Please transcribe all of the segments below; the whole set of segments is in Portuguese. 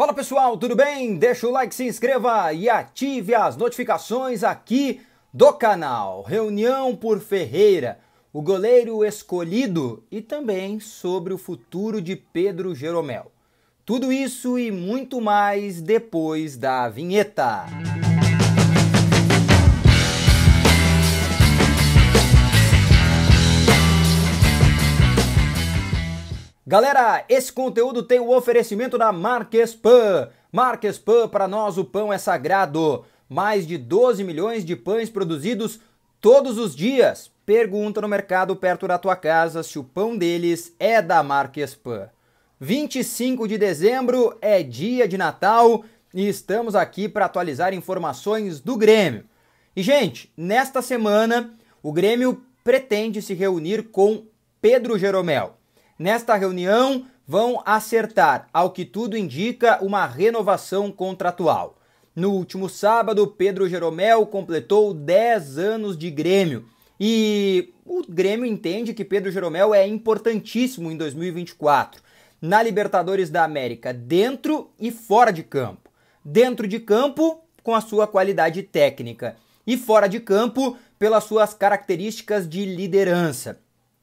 Fala pessoal, tudo bem? Deixa o like, se inscreva e ative as notificações aqui do canal. Reunião por Ferreira, o goleiro escolhido e também sobre o futuro de Pedro Jeromel. Tudo isso e muito mais depois da vinheta. Galera, esse conteúdo tem o oferecimento da Marques Pan. Marques Pan, para nós o pão é sagrado. Mais de 12 milhões de pães produzidos todos os dias. Pergunta no mercado perto da tua casa se o pão deles é da Marques Pan. 25 de dezembro é dia de Natal e estamos aqui para atualizar informações do Grêmio. E, gente, nesta semana o Grêmio pretende se reunir com Pedro Jeromel. Nesta reunião, vão acertar, ao que tudo indica, uma renovação contratual. No último sábado, Pedro Jeromel completou 10 anos de Grêmio. E o Grêmio entende que Pedro Jeromel é importantíssimo em 2024, na Libertadores da América, dentro e fora de campo. Dentro de campo, com a sua qualidade técnica, e fora de campo, pelas suas características de liderança.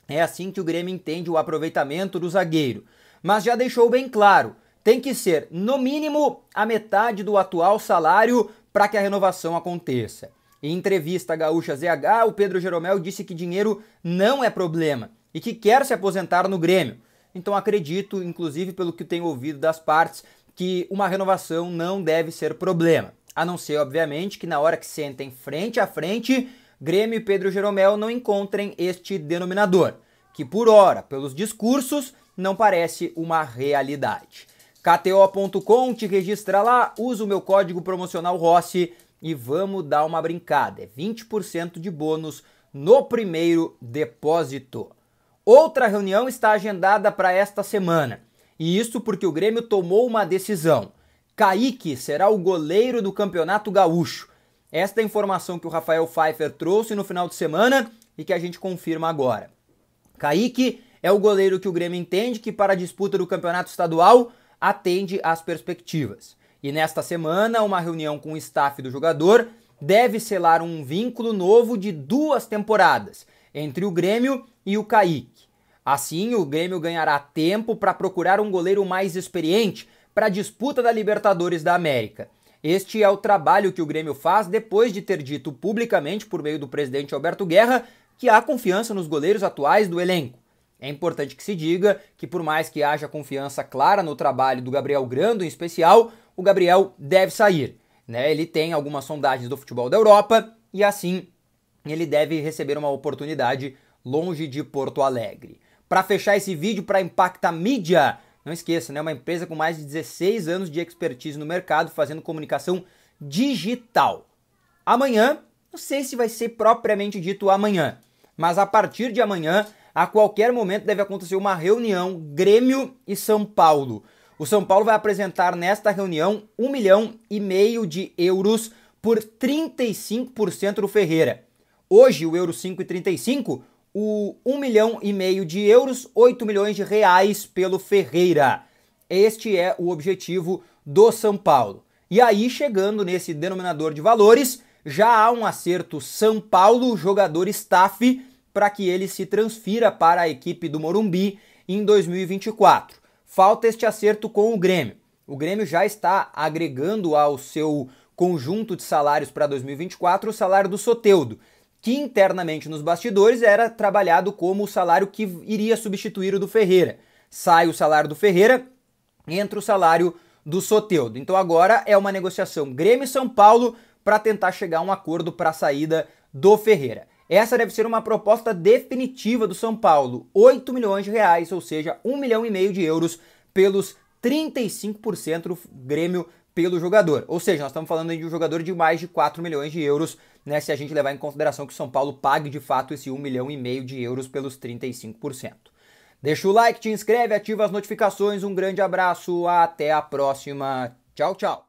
É assim que o Grêmio entende o aproveitamento do zagueiro. Mas já deixou bem claro: tem que ser, no mínimo, a metade do atual salário para que a renovação aconteça. Em entrevista à Gaúcha ZH, o Pedro Jeromel disse que dinheiro não é problema e que quer se aposentar no Grêmio. Então acredito, inclusive pelo que tenho ouvido das partes, que uma renovação não deve ser problema. A não ser, obviamente, que na hora que sentem frente a frente, Grêmio e Pedro Jeromel não encontrem este denominador, que por hora, pelos discursos, não parece uma realidade. KTO.com te registra lá, usa o meu código promocional Rossi e vamos dar uma brincada. É 20% de bônus no primeiro depósito. Outra reunião está agendada para esta semana. E isso porque o Grêmio tomou uma decisão. Kaique será o goleiro do Campeonato Gaúcho. Esta é a informação que o Rafael Pfeiffer trouxe no final de semana e que a gente confirma agora. Kaique é o goleiro que o Grêmio entende que para a disputa do campeonato estadual atende às perspectivas. E nesta semana, uma reunião com o staff do jogador deve selar um vínculo novo de duas temporadas entre o Grêmio e o Kaique. Assim, o Grêmio ganhará tempo para procurar um goleiro mais experiente para a disputa da Libertadores da América. Este é o trabalho que o Grêmio faz depois de ter dito publicamente, por meio do presidente Alberto Guerra, que há confiança nos goleiros atuais do elenco. É importante que se diga que, por mais que haja confiança clara no trabalho do Gabriel Grando em especial, o Gabriel deve sair. Né? Ele tem algumas sondagens do futebol da Europa e assim ele deve receber uma oportunidade longe de Porto Alegre. Para fechar esse vídeo, para impactar mídia, não esqueça, né? Uma empresa com mais de 16 anos de expertise no mercado fazendo comunicação digital. Amanhã, não sei se vai ser propriamente dito amanhã, mas a partir de amanhã, a qualquer momento deve acontecer uma reunião Grêmio e São Paulo. O São Paulo vai apresentar nesta reunião 1 milhão e meio de euros por 35% do Ferreira. Hoje, o euro 5,35 o 1 milhão e meio de euros, 8 milhões de reais pelo Ferreira. Este é o objetivo do São Paulo. E aí, chegando nesse denominador de valores, já há um acerto São Paulo, jogador staff, para que ele se transfira para a equipe do Morumbi em 2024. Falta este acerto com o Grêmio. O Grêmio já está agregando ao seu conjunto de salários para 2024 o salário do Soteudo que internamente nos bastidores era trabalhado como o salário que iria substituir o do Ferreira. Sai o salário do Ferreira, entra o salário do Soteudo. Então agora é uma negociação Grêmio São Paulo para tentar chegar a um acordo para a saída do Ferreira. Essa deve ser uma proposta definitiva do São Paulo, 8 milhões de reais, ou seja, 1 milhão e meio de euros pelos 35% do Grêmio pelo jogador. Ou seja, nós estamos falando de um jogador de mais de 4 milhões de euros, né, se a gente levar em consideração que o São Paulo pague de fato esse 1 milhão e meio de euros pelos 35%. Deixa o like, te inscreve, ativa as notificações, um grande abraço, até a próxima. Tchau, tchau.